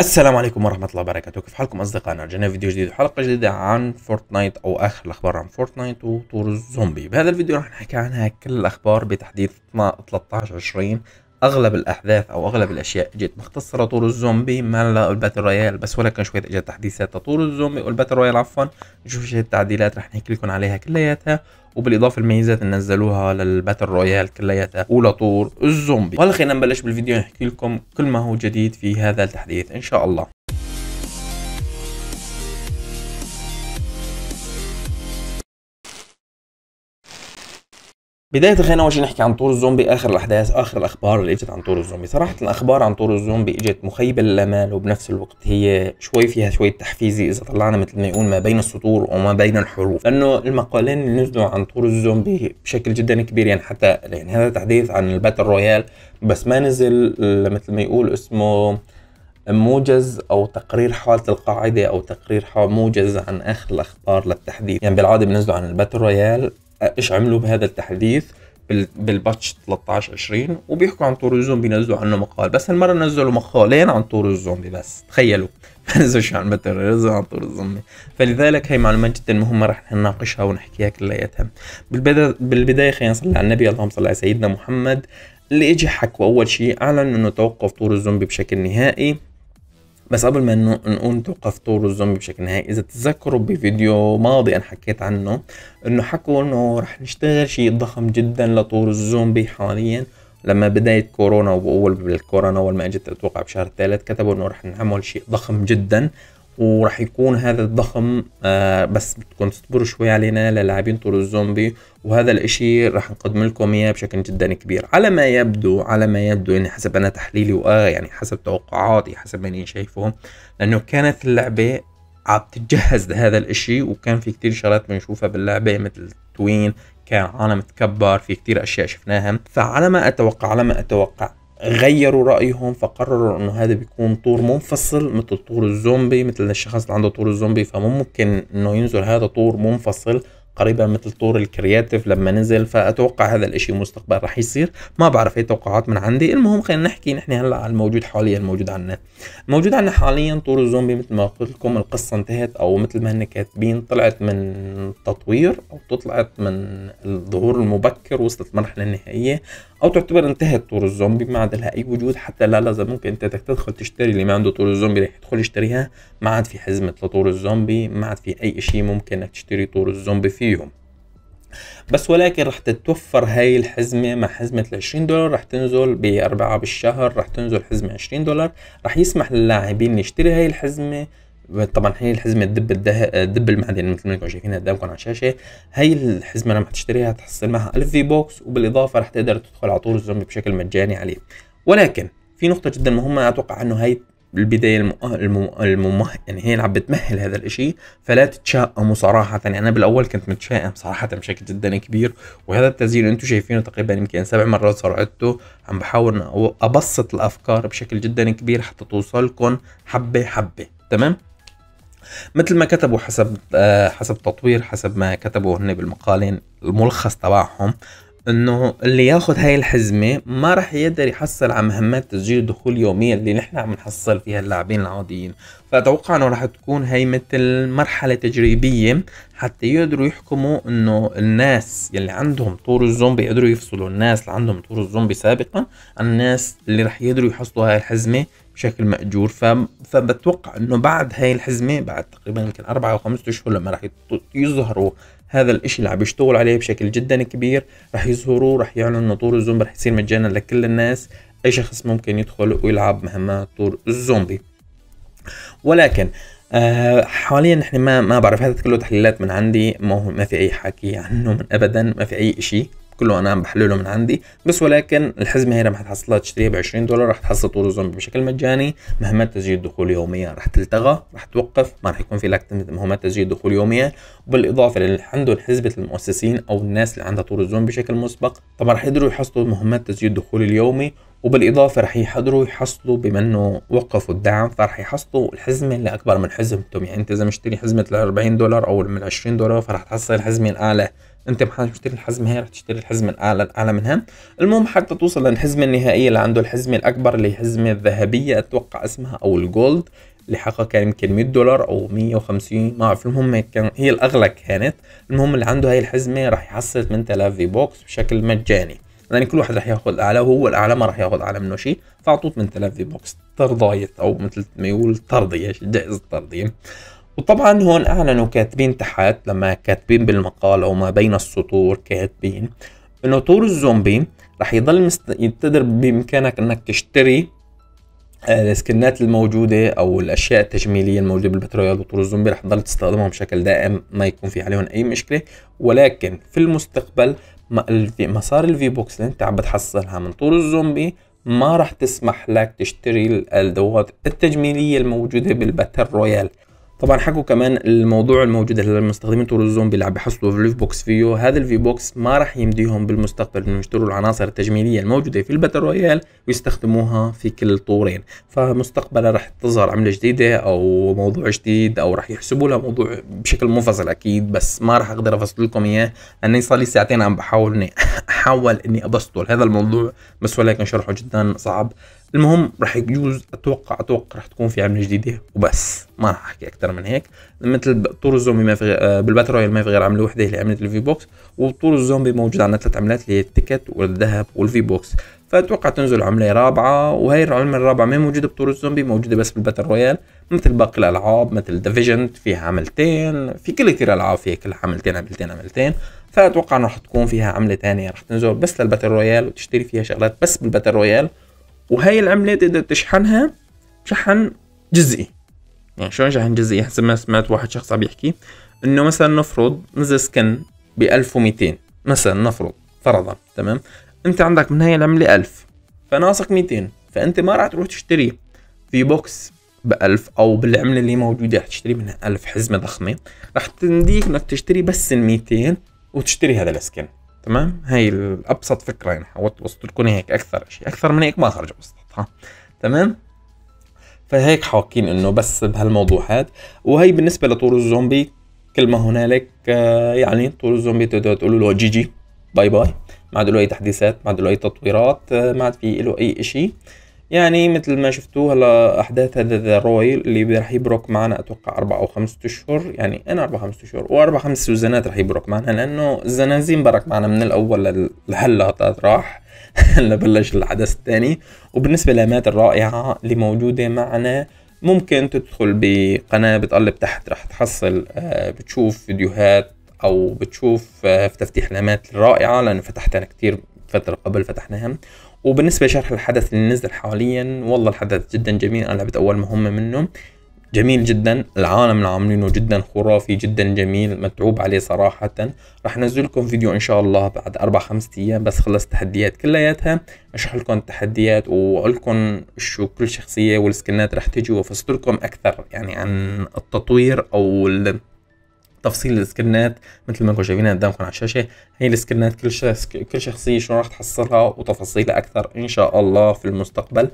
السلام عليكم ورحمة الله وبركاته كيف حالكم أصدقائنا رجعنا فيديو جديد وحلقة جديدة عن فورتنايت أو آخر الأخبار عن فورتنايت وطور الزومبي بهذا الفيديو راح نحكي عنها كل الأخبار بتحديث 13 20 اغلب الاحداث او اغلب الاشياء اجت مختصره طور الزومبي مع الباتل رويال بس ولكن شويه اجت تحديثات لطور الزومبي والباتل رويال عفوا نشوف شويه تعديلات رح نحكي لكم عليها كلياتها وبالاضافه الميزات اللي نزلوها للباتل رويال كلياتها ولطور الزومبي وهلا خلينا نبلش بالفيديو نحكي لكم كل ما هو جديد في هذا التحديث ان شاء الله بداية خلينا أول نحكي عن طور الزومبي آخر الأحداث آخر الأخبار اللي إجت عن طور الزومبي صراحة الأخبار عن طور الزومبي إجت مخيبة للآمال وبنفس الوقت هي شوي فيها شوي تحفيزي إذا طلعنا مثل ما يقول ما بين السطور وما بين الحروف لأنه المقالين اللي نزلوا عن طور الزومبي بشكل جدا كبير يعني حتى يعني هذا تحديث عن الباتل رويال بس ما نزل مثل ما يقول اسمه موجز او تقرير حاله القاعده او تقرير موجز عن اخر الاخبار للتحديث يعني بالعاده بنزلوا عن الباتل رويال ايش عملوا بهذا التحديث بالباتش 13 20 وبيحكوا عن طور الزومبي نزلوا عنه مقال بس هالمره نزلوا مقالين عن طور الزومبي بس تخيلوا ما نزلوش عن متر نزلوا عن طور الزومبي فلذلك هي معلومات جدا مهمه رح نناقشها ونحكيها كلياتها بالبدايه بالبدايه خلينا نصلي على النبي اللهم صل على سيدنا محمد اللي اجى حكوا اول شيء اعلن انه توقف طور الزومبي بشكل نهائي بس قبل ما نقول توقف طور الزومبي بشكل نهائي اذا تتذكروا بفيديو ماضي انا حكيت عنه انه حكوا انه رح نشتغل شيء ضخم جدا لطور الزومبي حاليا لما بداية كورونا وأول بالكورونا أول ما إجت أتوقع بشهر الثالث كتبوا إنه رح نعمل شيء ضخم جدا وراح يكون هذا الضخم آه بس بدكم تصبروا شوي علينا للاعبين طول الزومبي وهذا الاشي راح نقدم لكم اياه بشكل جدا كبير على ما يبدو على ما يبدو يعني حسب انا تحليلي واه يعني حسب توقعاتي حسب ما اني شايفه لانه كانت اللعبه عم تتجهز لهذا الاشي وكان في كتير شغلات بنشوفها باللعبه مثل توين كان عالم تكبر في كتير اشياء شفناها فعلى ما اتوقع على ما اتوقع غيروا رايهم فقرروا انه هذا بيكون طور منفصل مثل طور الزومبي مثل الشخص اللي عنده طور الزومبي فممكن انه ينزل هذا طور منفصل قريبا مثل طور الكرياتيف لما نزل فاتوقع هذا الاشي مستقبل رح يصير ما بعرف اي توقعات من عندي المهم خلينا نحكي نحن هلا على الموجود حاليا الموجود عنا الموجود عنا حاليا طور الزومبي مثل ما قلت لكم القصه انتهت او مثل ما هن كاتبين طلعت من تطوير او طلعت من الظهور المبكر وصلت المرحله النهائيه او تعتبر انتهت طور الزومبي ما عاد لها اي وجود حتى لا لازم ممكن انت تدخل تشتري اللي ما عنده طور الزومبي رح يدخل يشتريها ما عاد في حزمه لطور الزومبي ما عاد في اي شيء ممكن انك تشتري طور الزومبي فيهم بس ولكن رح تتوفر هاي الحزمة مع حزمة ال 20 دولار رح تنزل بأربعة بالشهر رح تنزل حزمة 20 دولار رح يسمح للاعبين يشتري هاي الحزمة طبعا هي الحزمه الدب الدب المعدني مثل ما انتم شايفينها قدامكم على الشاشه هي الحزمه لما تشتريها تحصل معها الف في بوكس وبالاضافه رح تقدر تدخل على طول الزومبي بشكل مجاني عليه ولكن في نقطه جدا مهمه اتوقع انه هي البدايه المؤه... المم... المم... يعني هي عم بتمهل هذا الاشي فلا تتشائموا صراحه يعني انا بالاول كنت متشائم صراحه بشكل جدا كبير وهذا التسجيل انتم شايفينه تقريبا يمكن سبع مرات سرعته عم بحاول ابسط الافكار بشكل جدا كبير حتى توصلكم حبه حبه تمام مثل ما كتبوا حسب آه، حسب تطوير حسب ما كتبوا هن بالمقالين الملخص تبعهم انه اللي ياخذ هاي الحزمه ما راح يقدر يحصل على مهمات تسجيل الدخول اليوميه اللي نحن عم نحصل فيها اللاعبين العاديين فاتوقع انه راح تكون هي مثل مرحله تجريبيه حتى يقدروا يحكموا انه الناس يلي عندهم طور الزومبي يقدروا يفصلوا الناس اللي عندهم طور الزومبي سابقا عن الناس اللي راح يقدروا يحصلوا هاي الحزمه بشكل ماجور فبتوقع انه بعد هاي الحزمه بعد تقريبا يمكن اربعة او خمسة اشهر لما راح يظهروا هذا الاشي اللي عم يشتغل عليه بشكل جدا كبير راح يظهروا راح يعلنوا طور الزومبي راح يصير مجانا لكل الناس اي شخص ممكن يدخل ويلعب مهمات طور الزومبي ولكن أه حاليا نحن ما ما بعرف هذا كله تحليلات من عندي ما هو ما في اي حكي عنه من ابدا ما في اي شيء كله انا عم بحلله من عندي بس ولكن الحزمه هي رح حتحصلها تشتريها ب 20 دولار رح تحصل طول الزومبي بشكل مجاني مهمات تسجيل دخول يوميه رح تلتغى رح توقف ما رح يكون في لك مهمات تسجيل دخول يوميه بالاضافه للي عندهم حزبه المؤسسين او الناس اللي عندها طول الزومبي بشكل مسبق طبعا رح يقدروا يحصلوا مهمات تسجيل الدخول اليومي وبالاضافه رح يحضروا يحصلوا بما انه وقفوا الدعم فرح يحصلوا الحزمه اللي اكبر من حزمتهم يعني انت اذا مشتري حزمه ال 40 دولار او من 20 دولار فرح تحصل الحزمه الاعلى انت ما تشتري الحزمه هي رح تشتري الحزمه الاعلى الاعلى منها المهم حتى توصل للحزمه النهائيه اللي عنده الحزمه الاكبر اللي هي الحزمه الذهبيه اتوقع اسمها او الجولد اللي حقها كان يمكن 100 دولار او 150 ما اعرف المهم كان هي الاغلى كانت المهم اللي عنده هاي الحزمه راح يحصل 8000 في بوكس بشكل مجاني يعني كل واحد راح ياخذ اعلى وهو الاعلى ما راح ياخذ اعلى منه شيء فاعطوه 8000 في بوكس ترضاية او مثل ما يقول ترضيه جائزه ترضيه وطبعا هون اعلنوا كاتبين تحت لما كاتبين بالمقال او ما بين السطور كاتبين انه طور الزومبي رح يضل مست... يقتدر بامكانك انك تشتري آه، السكنات الموجوده او الاشياء التجميليه الموجوده بالبترويال وطور الزومبي رح تضل تستخدمهم بشكل دائم ما يكون في عليهم اي مشكله ولكن في المستقبل مسار الفي بوكس اللي انت عم بتحصلها من طور الزومبي ما رح تسمح لك تشتري الادوات التجميليه الموجوده بالباتل رويال طبعا حكوا كمان الموضوع الموجود اللي المستخدمين تور الزومبي اللي عم بيحصلوا في الفي بوكس فيه هذا الفي بوكس ما راح يمديهم بالمستقبل انه يشتروا العناصر التجميليه الموجوده في الباتل رويال ويستخدموها في كل طورين فمستقبلا راح تظهر عمله جديده او موضوع جديد او راح يحسبوا لها موضوع بشكل منفصل اكيد بس ما راح اقدر افصل لكم اياه لاني صار لي ساعتين عم بحاول اني احاول اني ابسطه هذا الموضوع بس ولكن شرحه جدا صعب المهم راح يجوز اتوقع اتوقع راح تكون في عمله جديده وبس ما راح احكي اكثر من هيك مثل طور الزومبي ما في غير آه، بالباتل رويال ما في غير عمله وحده اللي عملت الفي بوكس وبطور الزومبي موجود عندنا ثلاث عملات اللي هي التيكت والذهب والفي بوكس فاتوقع تنزل عمله رابعه وهي العمله الرابعه ما موجوده بطور الزومبي موجوده بس بالباتل رويال مثل باقي الالعاب مثل ديفيجن فيها عملتين في كل كثير العاب فيها كل عملتين عملتين عملتين فاتوقع انه راح تكون فيها عمله ثانيه راح تنزل بس للباتل رويال وتشتري فيها شغلات بس بالباتل رويال وهاي العملة تقدر تشحنها شحن جزئي يعني شلون شحن جزئي حسب ما سمعت واحد شخص عم يحكي انه مثلا نفرض نزل سكن ب 1200 مثلا نفرض فرضا تمام انت عندك من هاي العملة 1000 فناقصك 200 فانت ما راح تروح تشتري في بوكس ب 1000 او بالعملة اللي موجودة رح تشتري منها 1000 حزمة ضخمة راح تمديك انك تشتري بس ال 200 وتشتري هذا السكن تمام هاي الابسط فكره يعني حاولت اوصل لكم هيك اكثر شيء اكثر من هيك ما خرج بسطها تمام فهيك حاكين انه بس بهالموضوع هاد وهي بالنسبه لطور الزومبي كل ما هنالك آه، يعني طور الزومبي تقدروا تقولوا له جي جي باي باي ما عاد له اي تحديثات ما عاد له اي تطويرات آه، ما عاد في له اي شيء يعني مثل ما شفتوا هلا احداث هذا ذا رويل اللي راح يبرك معنا اتوقع اربع او خمسة اشهر يعني انا اربع خمسة اشهر واربع خمس سوزانات راح يبرك معنا لانه الزنازين برك معنا من الاول لهلا راح هلا بلش الحدث الثاني وبالنسبه للامات الرائعه اللي موجوده معنا ممكن تدخل بقناه بتقلب تحت راح تحصل آه، بتشوف فيديوهات او بتشوف آه، في تفتيح لامات الرائعه لانه فتحت انا فتره قبل فتحناها وبالنسبه لشرح الحدث اللي نزل حاليا والله الحدث جدا جميل انا لعبت اول مهمه منه جميل جدا العالم اللي عاملينه جدا خرافي جدا جميل متعوب عليه صراحة راح انزل لكم فيديو ان شاء الله بعد اربع خمس ايام بس خلصت التحديات كلياتها اشرح لكم التحديات واقول لكم شو كل شخصية والسكنات راح تجي وافصل لكم اكثر يعني عن التطوير او ال تفصيل السكرينات مثل ما انكم شايفين قدامكم على الشاشه هي السكرينات كل شخص كل شخصيه شلون راح تحصلها وتفاصيلها اكثر ان شاء الله في المستقبل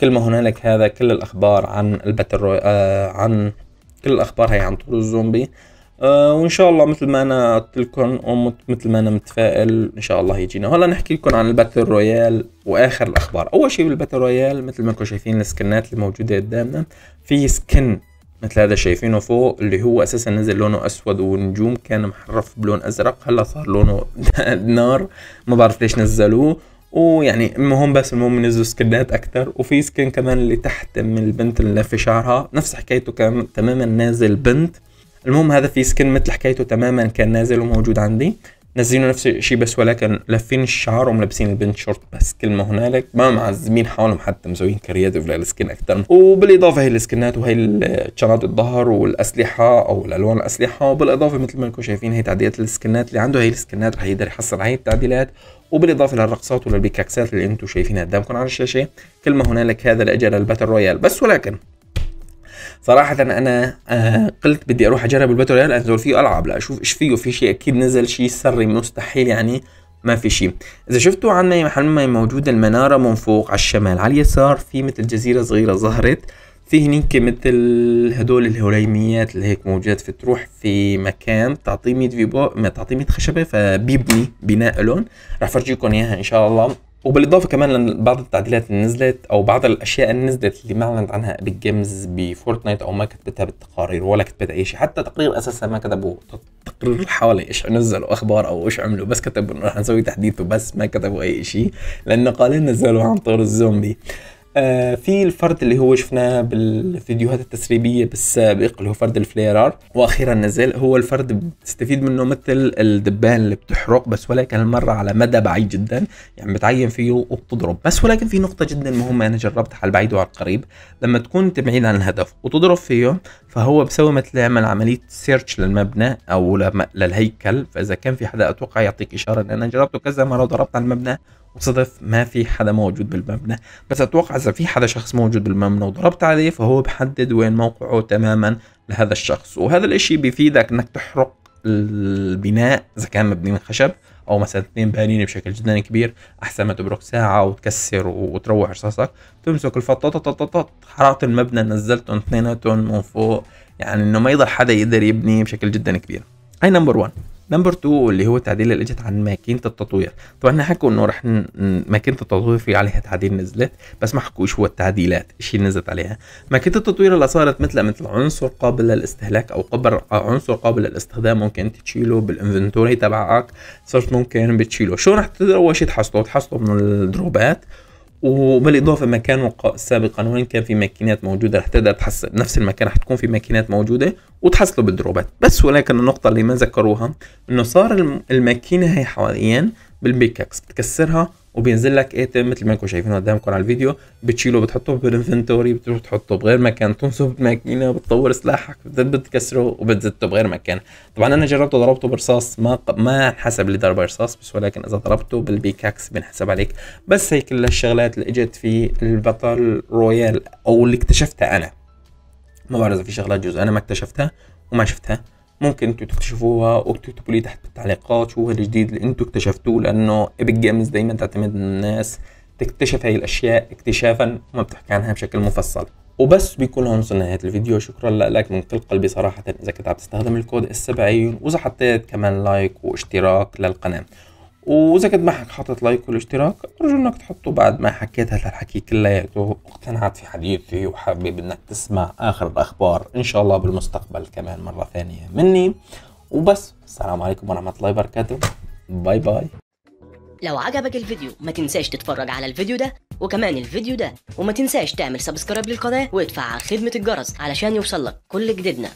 كل ما هنالك هذا كل الاخبار عن الباتل آه عن كل الاخبار هي عن طول الزومبي آه وان شاء الله مثل ما انا قلت لكم ومثل ما انا متفائل ان شاء الله يجينا هلا نحكي لكم عن الباتل رويال واخر الاخبار اول شيء بالباتل رويال مثل ما انكم شايفين السكنات الموجوده قدامنا في سكن مثل هذا شايفينه فوق اللي هو اساسا نزل لونه اسود ونجوم كان محرف بلون ازرق هلا صار لونه نار ما بعرف ليش نزلوه ويعني المهم بس المهم نزلوا سكنات اكثر وفي سكن كمان اللي تحت من البنت اللي في شعرها نفس حكايته كان تماما نازل بنت المهم هذا في سكن مثل حكايته تماما كان نازل وموجود عندي نزلين نفس الشيء بس ولكن لافين الشعر وملبسين البنت شورت بس كلمه هنالك ما معزمين حالهم حتى مسويين كرياتيف للسكن اكثر وبالاضافه هي السكنات وهي الشنط الظهر والاسلحه او الالوان الاسلحه وبالاضافه مثل ما انكم شايفين هي تعديلات السكنات اللي عنده هي السكنات رح يقدر يحصل على هي التعديلات وبالاضافه للرقصات وللبيكاكسات اللي انتم شايفينها قدامكم على الشاشه كل ما هنالك هذا لاجل الباتل رويال بس ولكن صراحه انا آه قلت بدي اروح اجرب الباتل رويال انزل فيه العب لاشوف ايش فيه في شيء اكيد نزل شيء سري مستحيل يعني ما في شيء اذا شفتوا عنا محل ما موجوده المناره من فوق على الشمال على اليسار في مثل جزيره صغيره ظهرت في هنيك مثل هدول الهليميات اللي هيك موجودات فتروح في مكان بتعطيه 100 فيبو بتعطيه 100 خشبه فبيبني بناء لهم رح فرجيكم اياها ان شاء الله وبالاضافه كمان لان بعض التعديلات اللي نزلت او بعض الاشياء اللي نزلت اللي ما اعلنت عنها ابيك جيمز بفورتنايت او ما كتبتها بالتقارير ولا كتبت اي شيء حتى تقرير اساسا ما كتبوا تقرير حوالي ايش نزلوا اخبار او ايش عملوا بس كتبوا انه رح نسوي تحديث وبس ما كتبوا اي شيء لانه قالوا نزلوا عن طور الزومبي آه في الفرد اللي هو شفناه بالفيديوهات التسريبيه بالسابق اللي هو فرد الفليرار واخيرا نزل هو الفرد بتستفيد منه مثل الدبان اللي بتحرق بس ولكن المره على مدى بعيد جدا يعني بتعين فيه وبتضرب بس ولكن في نقطه جدا مهمه انا جربتها على البعيد وعلى القريب لما تكون انت بعيد عن الهدف وتضرب فيه فهو بيسوي مثل يعمل عمليه سيرش للمبنى او للهيكل فاذا كان في حدا اتوقع يعطيك اشاره ان انا جربته كذا مره وضربت على المبنى وصدف ما في حدا موجود بالمبنى بس اتوقع اذا في حدا شخص موجود بالمبنى وضربت عليه فهو بحدد وين موقعه تماما لهذا الشخص وهذا الاشي بيفيدك انك تحرق البناء اذا كان مبني من خشب او مثلا اثنين بانين بشكل جدا كبير احسن ما تبرك ساعه وتكسر وتروح رصاصك تمسك الفطاطه حرقت المبنى نزلتهم اثنيناتهم من فوق يعني انه ما يضل حدا يقدر يبني بشكل جدا كبير هاي نمبر 1 نمبر 2 اللي هو التعديل اللي اجت عن ماكينه التطوير طبعا احنا حكوا انه رح ماكينه التطوير في عليها تعديل نزلت بس ما حكوش هو التعديلات ايش اللي نزلت عليها ماكينه التطوير اللي صارت مثل مثل عنصر قابل للاستهلاك او قبر عنصر قابل للاستخدام ممكن انت تشيله بالانفنتوري تبعك صرت ممكن بتشيله شو رح اول شيء تحصله تحصله من الدروبات وبالاضافه مكانه سابقا وين كان في ماكينات موجوده رح تقدر تحسن نفس المكان رح تكون في ماكينات موجوده وتحصلوا بالدروبات بس ولكن النقطه اللي ما ذكروها انه صار الماكينه هي حواليا بالبيكاكس بتكسرها وبينزل لك ايتم مثل ما انكم شايفين قدامكم على الفيديو بتشيله بتحطه بالانفنتوري بتروح تحطه بغير مكان تنصب ماكينه بتطور سلاحك بتزيد بتكسره وبتزته بغير مكان طبعا انا جربته ضربته برصاص ما ما انحسب لي ضربه رصاص بس ولكن اذا ضربته بالبيكاكس بنحسب عليك بس هي كل الشغلات اللي اجت في البطل رويال او اللي اكتشفتها انا ما بعرف اذا في شغلات جزء انا ما اكتشفتها وما شفتها ممكن انتوا تكتشفوها وتكتبوا لي تحت بالتعليقات شو الجديد اللي انتوا اكتشفتوه لانه ايبك جيمز دايما تعتمد من الناس تكتشف هاي الاشياء اكتشافا وما بتحكي عنها بشكل مفصل وبس بيكون هون وصلنا نهاية الفيديو شكرا لك من كل قلبي صراحة إذا كنت عم تستخدم الكود السبعين وإذا حطيت كمان لايك واشتراك للقناة واذا كنت معك حاطط لايك والاشتراك ارجو انك تحطه بعد ما حكيت هذا الحكي كلياته واقتنعت في حديثي وحابب انك تسمع اخر الاخبار ان شاء الله بالمستقبل كمان مره ثانيه مني وبس السلام عليكم ورحمه الله وبركاته باي باي لو عجبك الفيديو ما تنساش تتفرج على الفيديو ده وكمان الفيديو ده وما تنساش تعمل سبسكرايب للقناه وتفعل خدمه الجرس علشان يوصلك كل جديدنا